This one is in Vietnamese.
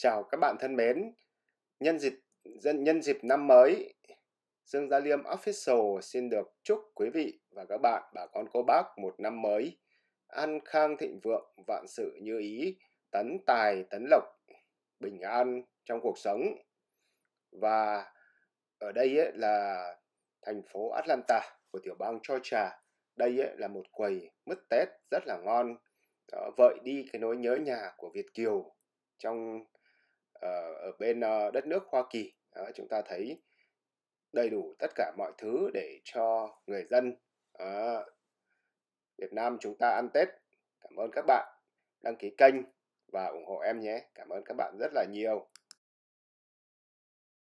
Chào các bạn thân mến. Nhân dịp nhân dịp năm mới, Dương Gia Liêm Official xin được chúc quý vị và các bạn bà con cô bác một năm mới an khang thịnh vượng, vạn sự như ý, tấn tài tấn lộc, bình an trong cuộc sống. Và ở đây ấy là thành phố Atlanta của tiểu bang Georgia. Đây ấy là một quầy mứt Tết rất là ngon, gợi đi cái nỗi nhớ nhà của Việt kiều trong Ờ, ở bên ờ, đất nước Hoa Kỳ chúng ta thấy đầy đủ tất cả mọi thứ để cho người dân ờ, Việt Nam chúng ta ăn Tết. Cảm ơn các bạn đăng ký kênh và ủng hộ em nhé. Cảm ơn các bạn rất là nhiều.